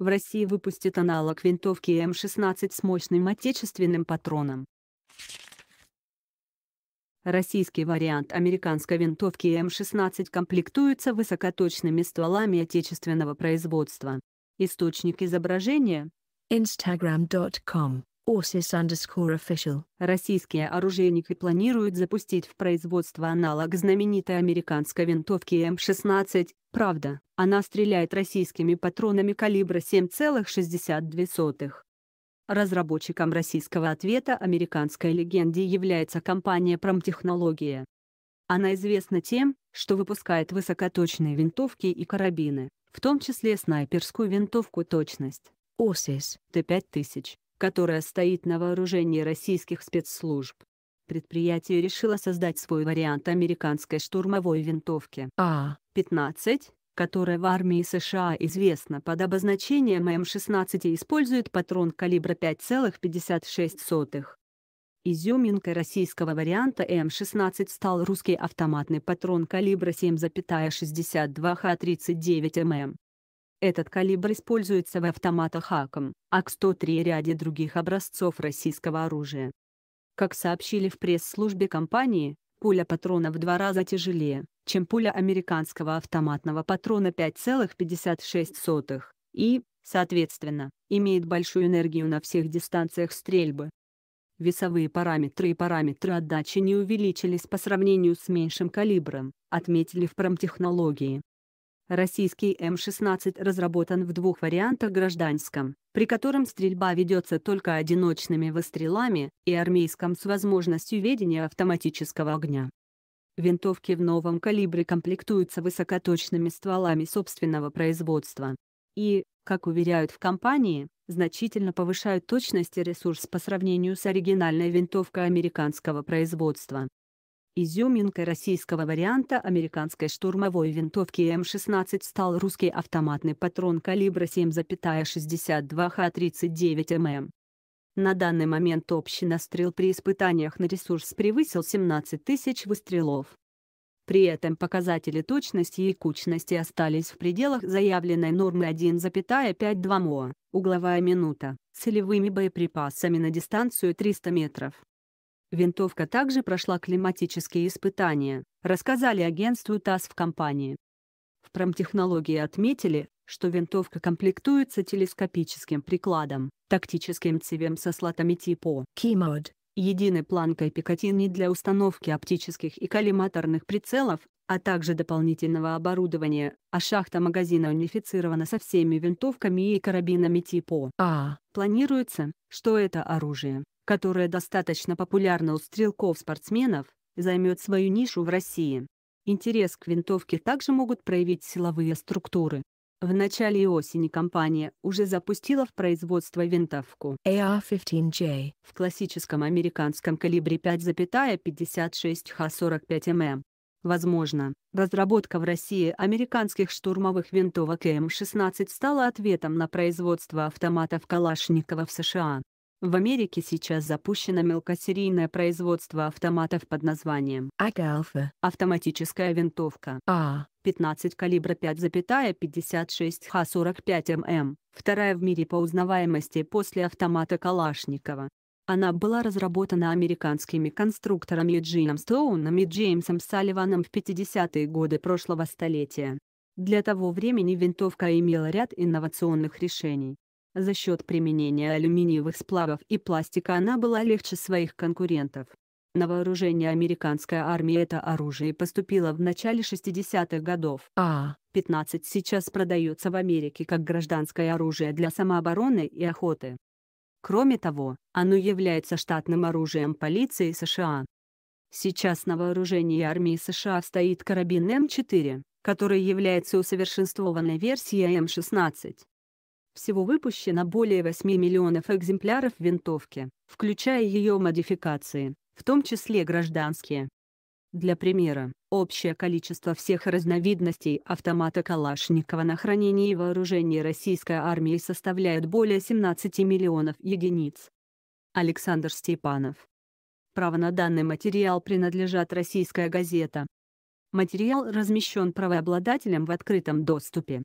в России выпустят аналог винтовки М-16 с мощным отечественным патроном. Российский вариант американской винтовки М-16 комплектуется высокоточными стволами отечественного производства. Источник изображения – instagram.com OSIS underscore official. Российские оружейники планируют запустить в производство аналог знаменитой американской винтовки М-16, правда, она стреляет российскими патронами калибра 7,62. Разработчиком российского ответа американской легенде является компания «Промтехнология». Она известна тем, что выпускает высокоточные винтовки и карабины, в том числе снайперскую винтовку «Точность» ОСИС Т-5000 которая стоит на вооружении российских спецслужб. Предприятие решило создать свой вариант американской штурмовой винтовки А-15, которая в армии США известна под обозначением М-16 эм и использует патрон калибра 5,56. Изюминкой российского варианта М-16 эм стал русский автоматный патрон калибра 7,62 Х-39 ММ. Этот калибр используется в автоматах АКОМ, АК-103 и ряде других образцов российского оружия. Как сообщили в пресс-службе компании, пуля патрона в два раза тяжелее, чем пуля американского автоматного патрона 5,56 и, соответственно, имеет большую энергию на всех дистанциях стрельбы. Весовые параметры и параметры отдачи не увеличились по сравнению с меньшим калибром, отметили в промтехнологии. Российский М-16 разработан в двух вариантах гражданском, при котором стрельба ведется только одиночными выстрелами, и армейском с возможностью ведения автоматического огня. Винтовки в новом калибре комплектуются высокоточными стволами собственного производства. И, как уверяют в компании, значительно повышают точность и ресурс по сравнению с оригинальной винтовкой американского производства. Изюминкой российского варианта американской штурмовой винтовки М-16 стал русский автоматный патрон калибра 7,62 Х-39 мм. На данный момент общий настрел при испытаниях на ресурс превысил 17 тысяч выстрелов. При этом показатели точности и кучности остались в пределах заявленной нормы 1,52 мо, угловая минута, целевыми боеприпасами на дистанцию 300 метров. Винтовка также прошла климатические испытания, рассказали агентству ТАСС в компании. В промтехнологии отметили, что винтовка комплектуется телескопическим прикладом, тактическим цевем со слотами типа Keymode, единой планкой пикатинни для установки оптических и коллиматорных прицелов, а также дополнительного оборудования, а шахта магазина унифицирована со всеми винтовками и карабинами типа А. Планируется, что это оружие которая достаточно популярна у стрелков-спортсменов, займет свою нишу в России. Интерес к винтовке также могут проявить силовые структуры. В начале осени компания уже запустила в производство винтовку AR-15J в классическом американском калибре 5,56 Х45 мм. Возможно, разработка в России американских штурмовых винтовок М-16 стала ответом на производство автоматов Калашникова в США. В Америке сейчас запущено мелкосерийное производство автоматов под названием АКАЛФА. Автоматическая винтовка А. 15 калибра 5,56 Х45 ММ, вторая в мире по узнаваемости после автомата Калашникова. Она была разработана американскими конструкторами Джином Стоуном и Джеймсом Салливаном в 50-е годы прошлого столетия. Для того времени винтовка имела ряд инновационных решений, за счет применения алюминиевых сплавов и пластика она была легче своих конкурентов. На вооружение американской армии это оружие поступило в начале 60-х годов. А-15 сейчас продается в Америке как гражданское оружие для самообороны и охоты. Кроме того, оно является штатным оружием полиции США. Сейчас на вооружении армии США стоит карабин М4, который является усовершенствованной версией М16. Всего выпущено более 8 миллионов экземпляров винтовки, включая ее модификации, в том числе гражданские. Для примера, общее количество всех разновидностей автомата Калашникова на хранении и вооружении российской армии составляет более 17 миллионов единиц. Александр Степанов. Право на данный материал принадлежат «Российская газета». Материал размещен правообладателем в открытом доступе.